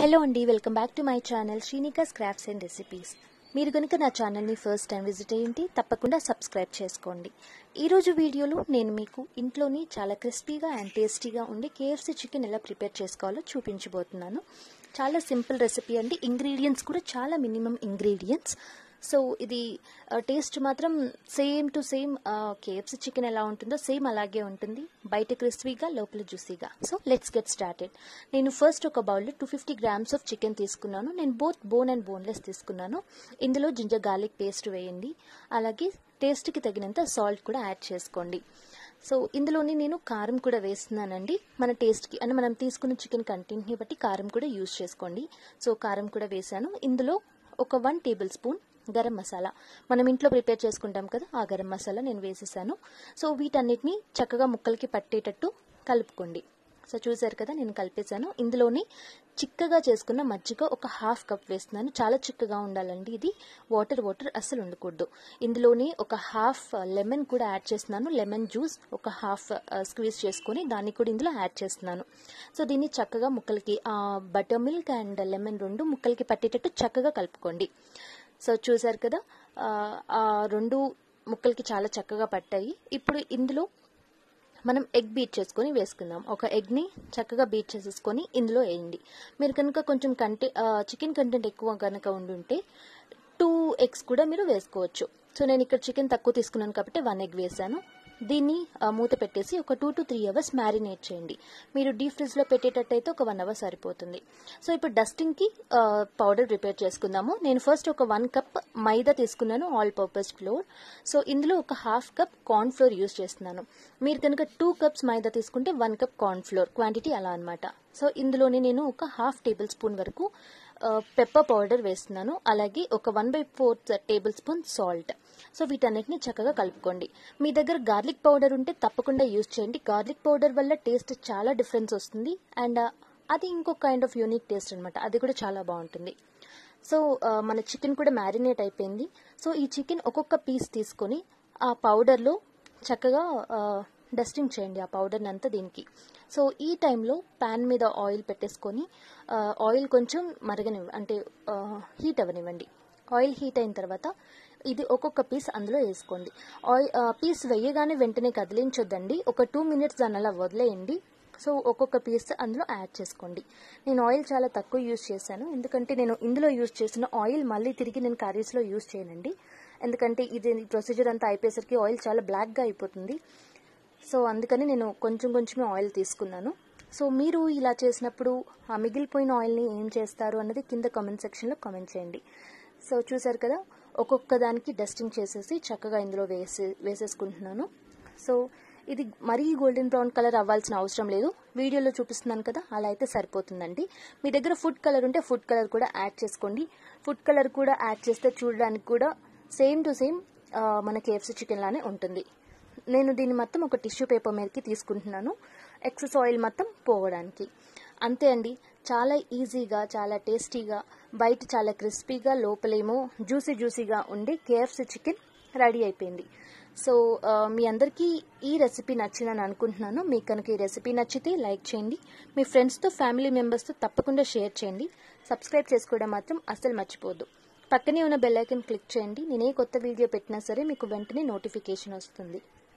hello అండి welcome back to my channel Srinika's crafts and recipes మీరు కనుక నా ఛానల్ని ఫస్ట్ టైం విజిట్ అయ్యింటి తప్పకుండా సబ్స్క్రైబ్ చేసుకోండి ఈరోజు వీడియోలో నేను మీకు ఇంట్లోని చాలా క్రిస్పీగా అండ్ టేస్టీగా ఉండే కేఎఫ్సీ చికెన్ ఎలా ప్రిపేర్ చేసుకోవాలో చూపించబోతున్నాను చాలా సింపుల్ రెసిపీ అండి ఇంగ్రీడియంట్స్ కూడా చాలా మినిమం ఇంగ్రీడియంట్స్ సో ఇది టేస్ట్ మాత్రం same to same KFC chicken ఎలా ఉంటుందో సేమ్ అలాగే ఉంటుంది బయట క్రిస్పీగా లోపల జ్యూసీగా సో లెట్స్ గెట్ స్టార్టెడ్ నేను ఫస్ట్ ఒక బౌల్లో two fifty grams of chicken తీసుకున్నాను నేను బోత్ బోన్ అండ్ బోన్లెస్ తీసుకున్నాను ఇందులో జింజర్ గార్లిక్ పేస్ట్ వేయండి అలాగే టేస్ట్కి తగినంత సాల్ట్ కూడా యాడ్ చేసుకోండి సో ఇందులోని నేను కారం కూడా వేస్తున్నానండి మన టేస్ట్కి అంటే మనం తీసుకున్న చికెన్ కంటెంట్ని బట్టి కారం కూడా యూజ్ చేసుకోండి సో కారం కూడా వేసాను ఇందులో ఒక one tablespoon garam masala మనం ఇంట్లో ప్రిపేర్ చేసుకుంటాం కదా ఆ గరం మసాలా నేను వేసేసాను సో వీటన్నిటిని చక్కగా ముక్కలకి పట్టేటట్టు కలుపుకోండి సో చూసారు కదా నేను కలిపేశాను ఇందులోని చిక్కగా చేసుకున్న మజ్జిగ ఒక హాఫ్ కప్ వేస్తున్నాను చాలా చిక్కగా ఉండాలండి ఇది వాటర్ వాటర్ అస్సలు ఉండకూడదు ఇందులోని ఒక హాఫ్ లెమన్ కూడా యాడ్ చేస్తున్నాను లెమన్ జ్యూస్ ఒక హాఫ్ స్క్వీజ్ చేసుకొని దాన్ని కూడా ఇందులో యాడ్ చేస్తున్నాను సో దీన్ని చక్కగా ముక్కలకి బటర్ మిల్క్ అండ్ లెమన్ రెండు ముక్కలకి పట్టేటట్టు చక్కగా కలుపుకోండి సో చూసారు కదా ఆ రెండు ముక్కలకి చాలా చక్కగా పట్టాయి ఇప్పుడు ఇందులో మనం ఎగ్ బీట్ చేసుకొని వేసుకుందాం ఒక ఎగ్ని చక్కగా బీట్ చేసేసుకొని ఇందులో వేయండి మీరు కనుక కొంచెం కంటే చికెన్ కంటెంట్ ఎక్కువ కనుక ఉండుంటే టూ ఎగ్స్ కూడా మీరు వేసుకోవచ్చు సో నేను ఇక్కడ చికెన్ తక్కువ తీసుకున్నాను కాబట్టి వన్ ఎగ్ వేసాను దీన్ని మూత పెట్టేసి ఒక two to three hours marinate చేయండి మీరు డీప్ ఫ్రిడ్జ్లో పెట్టేటట్టయితే ఒక వన్ అవర్ సరిపోతుంది సో ఇప్పుడు డస్టింగ్కి పౌడర్ ప్రిపేర్ చేసుకుందాము నేను ఫస్ట్ ఒక వన్ కప్ మైదా తీసుకున్నాను ఆల్ పర్పస్ ఫ్లోర్ సో ఇందులో ఒక half cup corn flour use చేస్తున్నాను మీరు కనుక టూ కప్స్ మైదా తీసుకుంటే one cup corn flour quantity అలా అనమాట సో ఇందులోనే నేను ఒక హాఫ్ టేబుల్ స్పూన్ వరకు పెప్పర్ పౌడర్ వేస్తున్నాను అలాగే ఒక one by fourth tablespoon salt so వీటన్నిటిని చక్కగా కలుపుకోండి మీ దగ్గర గార్లిక్ పౌడర్ ఉంటే తప్పకుండా యూజ్ చేయండి గార్లిక్ పౌడర్ వల్ల టేస్ట్ చాలా డిఫరెన్స్ వస్తుంది అండ్ అది ఇంకొక కైండ్ ఆఫ్ యూనిక్ టేస్ట్ అనమాట అది కూడా చాలా బాగుంటుంది సో మన చికెన్ కూడా మ్యారినేట్ అయిపోయింది సో ఈ చికెన్ ఒక్కొక్క పీస్ తీసుకొని ఆ పౌడర్లో చక్కగా డస్టింగ్ చేయండి ఆ పౌడర్ని అంతా దీనికి సో ఈ టైంలో ప్యాన్ మీద ఆయిల్ పెట్టేసుకొని ఆయిల్ కొంచెం మరగని అంటే హీట్ అవ్వనివ్వండి ఆయిల్ హీట్ అయిన తర్వాత ఇది ఒక్కొక్క పీస్ అందులో వేసుకోండి ఆయిల్ పీస్ వేయగానే వెంటనే కదిలించొద్దండి ఒక టూ మినిట్స్ దాని అలా వదిలేయండి సో ఒక్కొక్క పీస్ అందులో యాడ్ చేసుకోండి నేను ఆయిల్ చాలా తక్కువ యూజ్ చేశాను ఎందుకంటే నేను ఇందులో యూజ్ చేసిన ఆయిల్ మళ్ళీ తిరిగి నేను కర్రీస్లో యూజ్ చేయనండి ఎందుకంటే ఇది ప్రొసీజర్ అంతా అయిపోయేసరికి ఆయిల్ చాలా బ్లాక్గా అయిపోతుంది సో అందుకని నేను కొంచెం కొంచెమే ఆయిల్ తీసుకున్నాను సో మీరు ఇలా చేసినప్పుడు ఆ మిగిలిపోయిన ఆయిల్ని ఏం చేస్తారు అన్నది కింద కామెంట్ సెక్షన్లో కామెంట్ చేయండి సో చూసారు కదా ఒక్కొక్క దానికి డస్టింగ్ చేసేసి చక్కగా ఇందులో వేసే వేసేసుకుంటున్నాను సో ఇది మరీ గోల్డెన్ బ్రౌన్ కలర్ అవ్వాల్సిన అవసరం లేదు వీడియోలో చూపిస్తున్నాను కదా అలా అయితే సరిపోతుందండి మీ దగ్గర ఫుడ్ కలర్ ఉంటే ఫుడ్ కలర్ కూడా యాడ్ చేసుకోండి ఫుడ్ కలర్ కూడా యాడ్ చేస్తే చూడడానికి కూడా సేమ్ టు సేమ్ మన కేఎఫ్సీ చికెన్ లానే ఉంటుంది నేను దీన్ని మొత్తం ఒక టిష్యూ పేపర్ మీదకి తీసుకుంటున్నాను ఎక్సెస్ ఆయిల్ మొత్తం పోవడానికి అంతే అండి చాలా ఈజీగా చాలా టేస్టీగా బయట చాలా క్రిస్పీగా లోపలేమో జ్యూసీ జ్యూసీగా ఉండి కేఎఫ్సి చికెన్ రెడీ అయిపోయింది సో మీ అందరికీ ఈ రెసిపీ నచ్చిందని అనుకుంటున్నాను మీకు కనుక ఈ రెసిపీ నచ్చితే లైక్ చేయండి మీ ఫ్రెండ్స్తో ఫ్యామిలీ మెంబర్స్తో తప్పకుండా షేర్ చేయండి సబ్స్క్రైబ్ చేసుకోవడం మాత్రం అస్సలు మర్చిపోద్దు పక్కనే ఉన్న బెల్ క్లిక్ చేయండి నేనే కొత్త వీడియో పెట్టినా సరే మీకు వెంటనే నోటిఫికేషన్ వస్తుంది